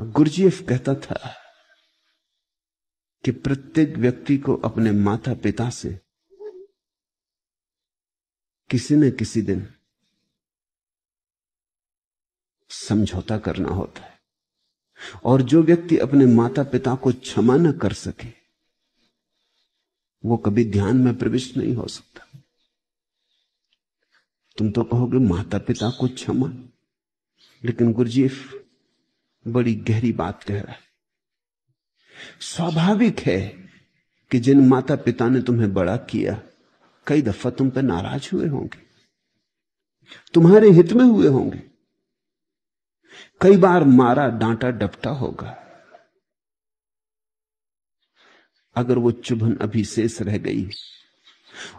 Gurdjieff कहता था कि प्रत्येक व्यक्ति को अपने माता पिता से किसी न किसी दिन समझौता करना होता है और जो व्यक्ति अपने माता पिता को क्षमा न कर सके वो कभी ध्यान में प्रविष्ट नहीं हो सकता तुम तो कहोगे माता पिता को क्षमा लेकिन गुरुजीफ बड़ी गहरी बात कह रहा है स्वाभाविक है कि जिन माता पिता ने तुम्हें बड़ा किया कई दफा तुम पर नाराज हुए होंगे तुम्हारे हित में हुए होंगे कई बार मारा डांटा डपटा होगा अगर वो चुभन अभी शेष रह गई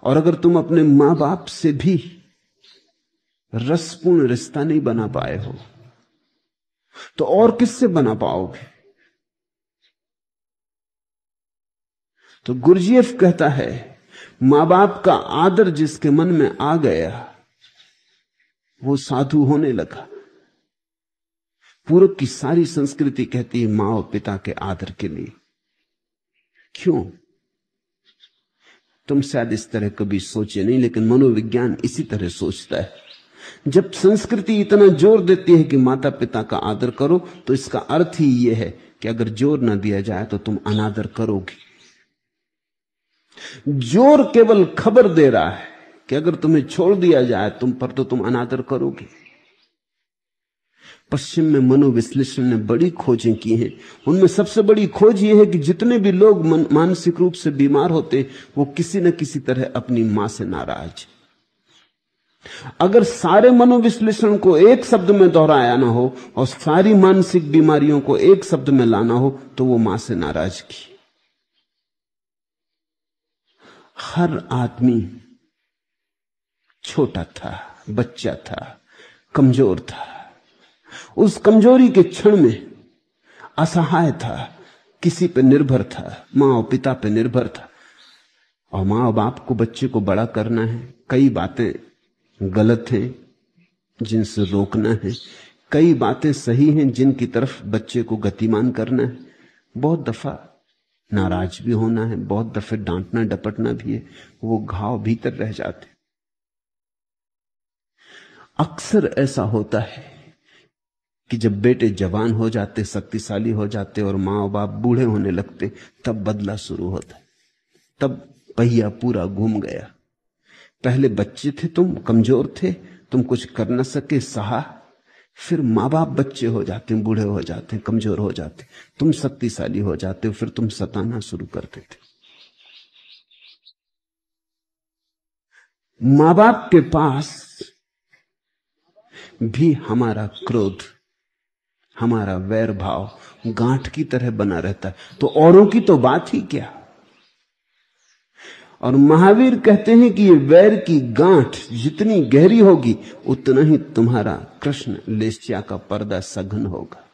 और अगर तुम अपने मां बाप से भी रसपूर्ण रिश्ता नहीं बना पाए हो तो और किससे बना पाओगे तो गुरजीएफ कहता है मां बाप का आदर जिसके मन में आ गया वो साधु होने लगा पूर्व की सारी संस्कृति कहती है मां और पिता के आदर के लिए क्यों तुम शायद इस तरह कभी सोचे नहीं लेकिन मनोविज्ञान इसी तरह सोचता है जब संस्कृति इतना जोर देती है कि माता पिता का आदर करो तो इसका अर्थ ही यह है कि अगर जोर ना दिया जाए तो तुम अनादर करोगे जोर केवल खबर दे रहा है कि अगर तुम्हें छोड़ दिया जाए तुम पर तो तुम अनादर करोगे पश्चिम में मनोविश्लेषण ने बड़ी खोजें की हैं उनमें सबसे बड़ी खोज यह है कि जितने भी लोग मानसिक रूप से बीमार होते वो किसी न किसी तरह अपनी मां से नाराज है अगर सारे मनोविश्लेषण को एक शब्द में दोहराया ना हो और सारी मानसिक बीमारियों को एक शब्द में लाना हो तो वो मां से नाराज की हर आदमी छोटा था बच्चा था कमजोर था उस कमजोरी के क्षण में असहाय था किसी पर निर्भर था मां और पिता पर निर्भर था और मां और बाप को बच्चे को बड़ा करना है कई बातें गलत हैं जिनसे रोकना है कई बातें सही हैं जिनकी तरफ बच्चे को गतिमान करना है बहुत दफा नाराज भी होना है बहुत दफे डांटना डपटना भी है वो घाव भीतर रह जाते अक्सर ऐसा होता है कि जब बेटे जवान हो जाते शक्तिशाली हो जाते और माँ बाप बूढ़े होने लगते तब बदला शुरू होता है तब पहिया पूरा घूम गया पहले बच्चे थे तुम कमजोर थे तुम कुछ कर ना सके सहा फिर माँ बाप बच्चे हो जाते हैं बूढ़े हो जाते हैं कमजोर हो जाते तुम शक्तिशाली हो जाते हो फिर तुम सताना शुरू कर देते माँ बाप के पास भी हमारा क्रोध हमारा वैर भाव गांठ की तरह बना रहता है तो औरों की तो बात ही क्या और महावीर कहते हैं कि ये वैर की गांठ जितनी गहरी होगी उतना ही तुम्हारा कृष्ण लेस्या का पर्दा सघन होगा